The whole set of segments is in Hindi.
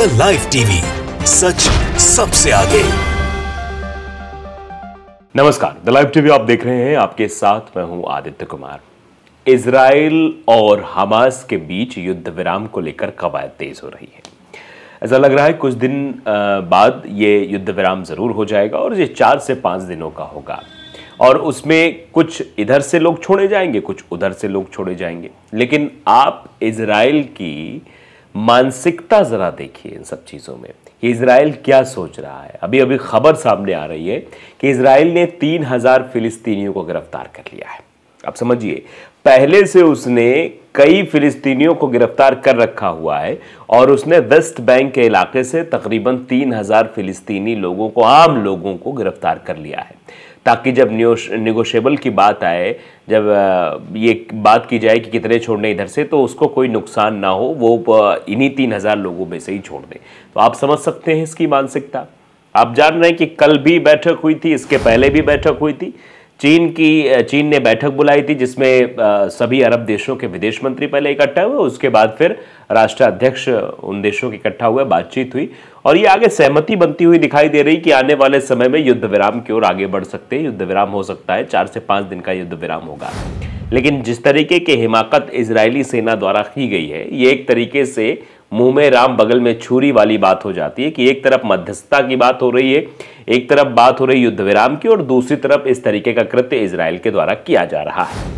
मिलकर लाइव टीवी सच सबसे आगे नमस्कार द लाइव टीवी आप देख रहे हैं आपके साथ मैं हूं आदित्य कुमार इसराइल और हमास के बीच युद्ध विराम को लेकर कवायद तेज हो रही है ऐसा लग रहा है कुछ दिन बाद ये युद्ध विराम ज़रूर हो जाएगा और ये चार से पांच दिनों का होगा और उसमें कुछ इधर से लोग छोड़े जाएंगे कुछ उधर से लोग छोड़े जाएंगे लेकिन आप इसराइल की मानसिकता ज़रा देखिए इन सब चीज़ों में कि इसराइल क्या सोच रहा है अभी अभी खबर सामने आ रही है कि इसराइल ने तीन हज़ार फिलिस्तीनियों को गिरफ्तार कर लिया है अब समझिए पहले से उसने कई फिलिस्तीनियों को गिरफ्तार कर रखा हुआ है और उसने वेस्ट बैंक के इलाके से तकरीबन तीन हज़ार फिलिस्तीनी लोगों को आम लोगों को गिरफ्तार कर लिया है ताकि जब निगोशेबल की बात आए जब ये बात की जाए कि कितने छोड़ने इधर से तो उसको कोई नुकसान ना हो वो इन्हीं तीन हज़ार लोगों में से ही छोड़ दें तो आप समझ सकते हैं इसकी मानसिकता आप जान रहे हैं कि कल भी बैठक हुई थी इसके पहले भी बैठक हुई थी चीन की चीन ने बैठक बुलाई थी जिसमें सभी अरब देशों के विदेश मंत्री पहले इकट्ठा हुए उसके बाद फिर राष्ट्राध्यक्ष उन देशों के इकट्ठा हुए बातचीत हुई और ये आगे सहमति बनती हुई दिखाई दे रही कि आने वाले समय में युद्ध विराम की ओर आगे बढ़ सकते हैं युद्ध विराम हो सकता है चार से पाँच दिन का युद्ध विराम होगा लेकिन जिस तरीके की हिमाकत इसराइली सेना द्वारा की गई है ये एक तरीके से मुंह में राम बगल में छुरी वाली बात हो जाती है कि एक तरफ मध्यस्थता की बात हो रही है एक तरफ बात हो रही युद्ध विराम की और दूसरी तरफ इस तरीके का कृत्य इसराइल के द्वारा किया जा रहा है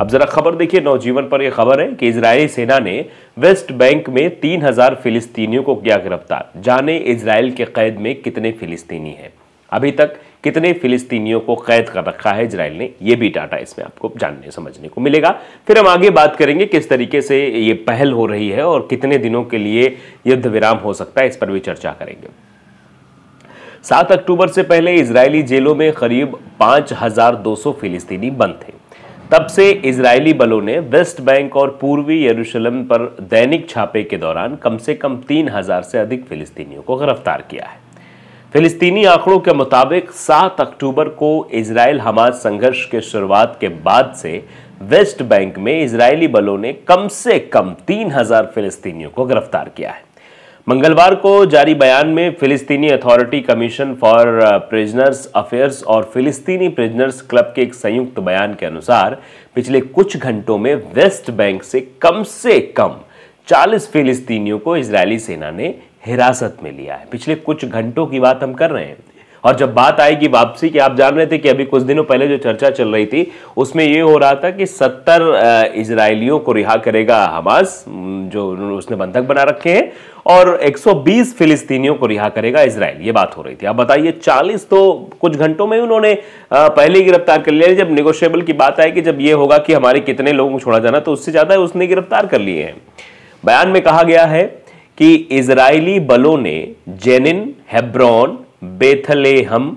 अब जरा खबर देखिए नवजीवन पर यह खबर है कि इजरायली सेना ने वेस्ट बैंक में 3000 फिलिस्तीनियों को किया गिरफ्तार जाने इसराइल के कैद में कितने फिलिस्तीनी हैं अभी तक कितने फिलिस्तीनियों को कैद कर रखा है इसराइल ने यह भी डाटा इसमें आपको जानने समझने को मिलेगा फिर हम आगे बात करेंगे किस तरीके से ये पहल हो रही है और कितने दिनों के लिए युद्ध विराम हो सकता है इस पर भी चर्चा करेंगे सात अक्टूबर से पहले इसराइली जेलों में करीब 5,200 फिलिस्तीनी बंद थे तब से इसराइली बलों ने वेस्ट बैंक और पूर्वी यरूशलेम पर दैनिक छापे के दौरान कम से कम 3,000 से अधिक फिलिस्तीनियों को गिरफ्तार किया है फिलिस्तीनी आंकड़ों के मुताबिक 7 अक्टूबर को इसराइल हमास संघर्ष के शुरुआत के बाद से वेस्ट बैंक में इजरायली बलों ने कम से कम 3000 फिलिस्तीनियों को गिरफ्तार किया है मंगलवार को जारी बयान में फिलिस्तीनी authority commission for prisoners affairs और फिलिस्तीनी प्रिजनर्स क्लब के एक संयुक्त बयान के अनुसार पिछले कुछ घंटों में वेस्ट बैंक से कम से कम 40 फिलिस्तीनियों को इजरायली सेना ने हिरासत में लिया है पिछले कुछ घंटों की बात हम कर रहे हैं और जब बात आएगी वापसी की आप जान रहे थे कि अभी कुछ दिनों पहले जो चर्चा चल रही थी उसमें ये हो रहा था कि सत्तर इसराइलियों को रिहा करेगा हमास जो उसने बंधक बना रखे हैं और 120 फिलिस्तीनियों को रिहा करेगा इसराइल ये बात हो रही थी आप बताइए 40 तो कुछ घंटों में उन्होंने पहले ही गिरफ्तार कर लिया जब निगोशिएबल की बात आएगी जब ये होगा कि हमारे कितने लोगों को छोड़ा जाना तो उससे ज़्यादा उसने गिरफ्तार कर लिए हैं बयान में कहा गया है कि इजरायली बलों ने जेनिन हेब्रोन बेथलेहम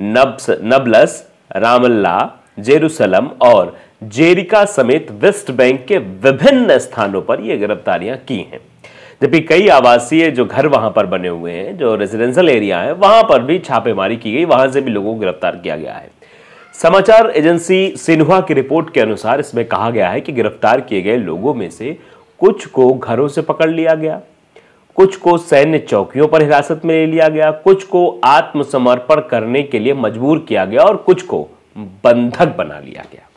नब्स नबलस रामल्ला जेरूसलम और जेरिका समेत वेस्ट बैंक के विभिन्न स्थानों पर ये गिरफ्तारियां की हैं जबकि कई आवासीय जो घर वहां पर बने हुए हैं जो रेजिडेंशियल एरिया है वहां पर भी छापेमारी की गई वहां से भी लोगों को गिरफ्तार किया गया है समाचार एजेंसी सिन्हा की रिपोर्ट के अनुसार इसमें कहा गया है कि गिरफ्तार किए गए लोगों में से कुछ को घरों से पकड़ लिया गया कुछ को सैन्य चौकियों पर हिरासत में ले लिया गया कुछ को आत्मसमर्पण करने के लिए मजबूर किया गया और कुछ को बंधक बना लिया गया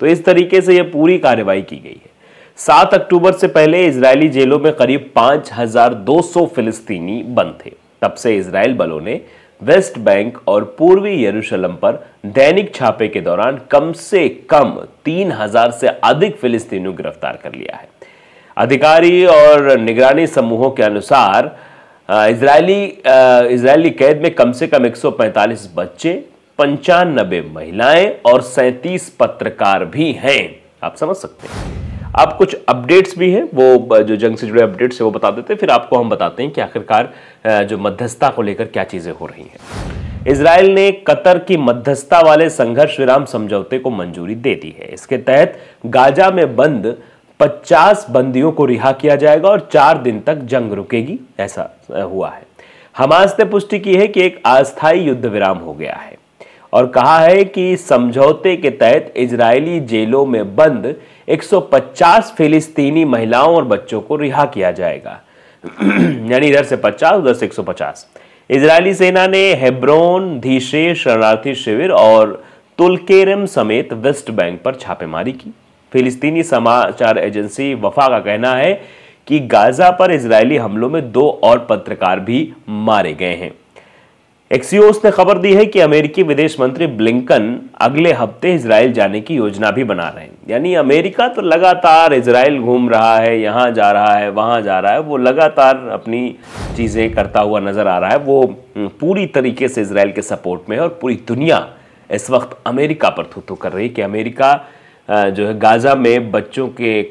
तो इस तरीके से यह पूरी कार्रवाई की गई है सात अक्टूबर से पहले इसराइली जेलों में करीब 5,200 फिलिस्तीनी बंद थे तब से इसराइल बलों ने वेस्ट बैंक और पूर्वी यरूशलम पर दैनिक छापे के दौरान कम से कम 3,000 से अधिक फिलिस्तीनियों गिरफ्तार कर लिया है अधिकारी और निगरानी समूहों के अनुसार इजरायली इजरायली कैद में कम से कम 145 बच्चे पंचानबे महिलाएं और 37 पत्रकार भी हैं आप समझ सकते हैं आप कुछ अपडेट्स भी हैं वो जो जंग से जुड़े अपडेट्स हैं वो बता देते हैं फिर आपको हम बताते हैं कि आखिरकार जो मध्यस्थता को लेकर क्या चीज़ें हो रही हैं इसराइल ने कतर की मध्यस्थता वाले संघर्ष विराम समझौते को मंजूरी दे दी है इसके तहत गाजा में बंद पचास बंदियों को रिहा किया जाएगा और चार दिन तक जंग रुकेगी ऐसा हुआ है हमास ने पुष्टि की है कि एक अस्थायी युद्ध विराम हो गया है और कहा है कि समझौते के तहत इजरायली जेलों में बंद 150 फिलिस्तीनी महिलाओं और बच्चों को रिहा किया जाएगा यानी इधर से 50 उधर से 150 इजरायली सेना ने हेब्रोन धीशे शरणार्थी शिविर और तुलकेरम समेत वेस्ट बैंक पर छापेमारी की फिलिस्तीनी समाचार एजेंसी वफा का कहना है कि गाजा पर इसराइली हमलों में दो और पत्रकार भी मारे गए हैं एक्सियोस ने खबर दी है कि अमेरिकी विदेश मंत्री ब्लिंकन अगले हफ्ते इसराइल जाने की योजना भी बना रहे हैं यानी अमेरिका तो लगातार इसराइल घूम रहा है यहाँ जा रहा है वहाँ जा रहा है वो लगातार अपनी चीज़ें करता हुआ नज़र आ रहा है वो पूरी तरीके से इसराइल के सपोर्ट में है और पूरी दुनिया इस वक्त अमेरिका पर थू कर रही है कि अमेरिका जो है गाज़ा में बच्चों के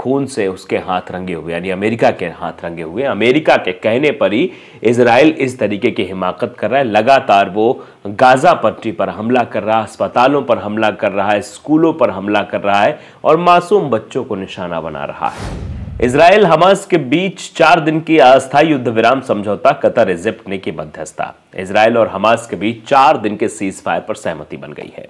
खून से उसके हाथ रंगे हुए यानी अमेरिका के हाथ रंगे हुए अमेरिका के कहने पर ही इसराइल इस तरीके की हिमाकत कर रहा है लगातार वो गाज़ा पट्टी पर हमला कर रहा है अस्पतालों पर हमला कर रहा है स्कूलों पर हमला कर रहा है और मासूम बच्चों को निशाना बना रहा है इसराइल हमास के बीच चार दिन की अस्थायी युद्ध विराम समझौता कतर इजिप्ट ने की मध्यस्थता इसराइल और हमास के बीच चार दिन के सीज फायर पर सहमति बन गई है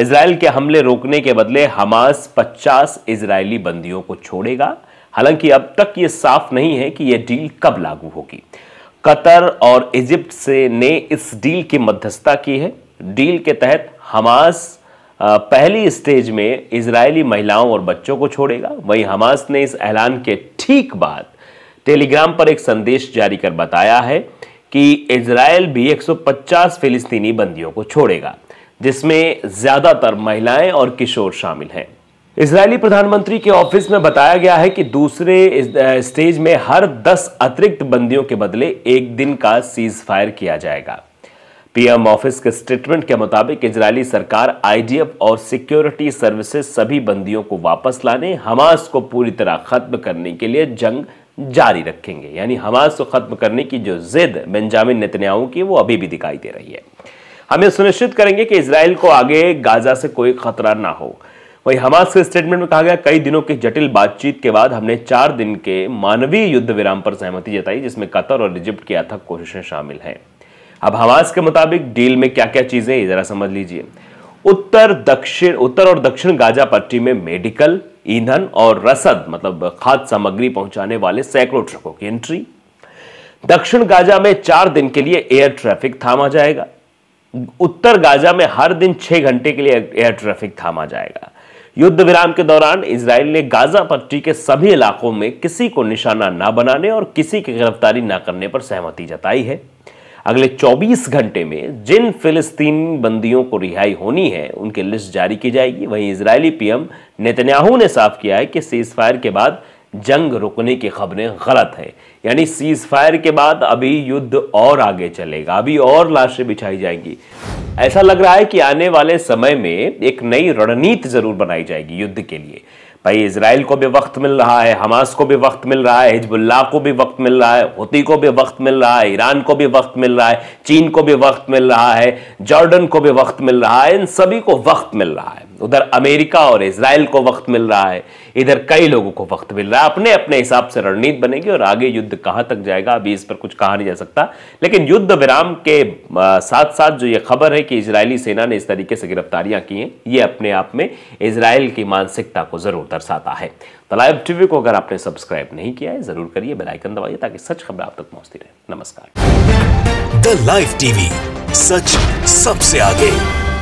इसराइल के हमले रोकने के बदले हमास 50 इसराइली बंदियों को छोड़ेगा हालांकि अब तक ये साफ नहीं है कि यह डील कब लागू होगी कतर और इजिप्ट से ने इस डील की मध्यस्थता की है डील के तहत हमास पहली स्टेज में इजरायली महिलाओं और बच्चों को छोड़ेगा वहीं हमास ने इस ऐलान के ठीक बाद टेलीग्राम पर एक संदेश जारी कर बताया है कि इसराइल भी 150 फिलिस्तीनी बंदियों को छोड़ेगा जिसमें ज्यादातर महिलाएं और किशोर शामिल हैं इसराइली प्रधानमंत्री के ऑफिस में बताया गया है कि दूसरे स्टेज में हर 10 अतिरिक्त बंदियों के बदले एक दिन का सीज फायर किया जाएगा पीएम ऑफिस के स्टेटमेंट के मुताबिक इजरायली सरकार आईडीएफ और सिक्योरिटी सर्विसेज सभी बंदियों को वापस लाने हमास को पूरी तरह खत्म करने के लिए जंग जारी रखेंगे यानी हमास को खत्म करने की जो जिद बेंजामिन नेतन्याओं की वो अभी भी दिखाई दे रही है हम ये सुनिश्चित करेंगे कि इसराइल को आगे गाजा से कोई खतरा ना हो वहीं हमास के स्टेटमेंट में कहा गया कई दिनों की जटिल बातचीत के बाद हमने चार दिन के मानवीय युद्ध विराम पर सहमति जताई जिसमें कतर और इजिप्ट की अथक कोशिशें शामिल हैं अब हमास के मुताबिक डील में क्या क्या चीजें ये जरा समझ लीजिए उत्तर दक्षिण उत्तर और दक्षिण गाजा पट्टी में मेडिकल ईंधन और रसद मतलब खाद्य सामग्री पहुंचाने वाले सैकड़ों ट्रकों की एंट्री दक्षिण गाजा में चार दिन के लिए एयर ट्रैफिक थामा जाएगा उत्तर गाजा में हर दिन छह घंटे के लिए एयर ट्रैफिक थामा जाएगा युद्ध विराम के दौरान इसराइल ने गाजा पट्टी के सभी इलाकों में किसी को निशाना ना बनाने और किसी की गिरफ्तारी ना करने पर सहमति जताई है अगले 24 घंटे में जिन फिलिस्तीन बंदियों को रिहाई होनी है उनकी लिस्ट जारी की जाएगी वहीं इसराइली पीएम नेतन्याहू ने साफ किया है कि सीज फायर के बाद जंग रुकने की खबरें गलत है यानी सीज फायर के बाद अभी युद्ध और आगे चलेगा अभी और लाशें बिछाई जाएंगी ऐसा लग रहा है कि आने वाले समय में एक नई रणनीति जरूर बनाई जाएगी युद्ध के लिए भाई इसराइल को भी वक्त मिल रहा है हमास को भी वक्त मिल रहा है हिजबुल्लाह को भी वक्त मिल रहा है होती को भी वक्त मिल रहा है ईरान को भी वक्त मिल रहा है चीन को भी वक्त मिल रहा है जॉर्डन को भी वक्त मिल रहा है इन सभी को वक्त मिल रहा है उधर अमेरिका और इसराइल को वक्त मिल रहा है इधर कई लोगों को वक्त मिल रहा है अपने अपने हिसाब से रणनीति बनेगी और आगे युद्ध कहां तक जाएगा अभी इस पर कुछ कहा नहीं जा सकता लेकिन युद्ध विराम के साथ साथ जो ये खबर है कि इसराइली सेना ने इस तरीके से गिरफ्तारियां की हैं ये अपने आप में इसराइल की मानसिकता को जरूर दर्शाता है तो लाइव टीवी को अगर आपने सब्सक्राइब नहीं किया है जरूर करिए बेलाइकन दबाइए ताकि सच खबर आप तक पहुंचती रहे नमस्कार द लाइव टीवी सच सबसे आगे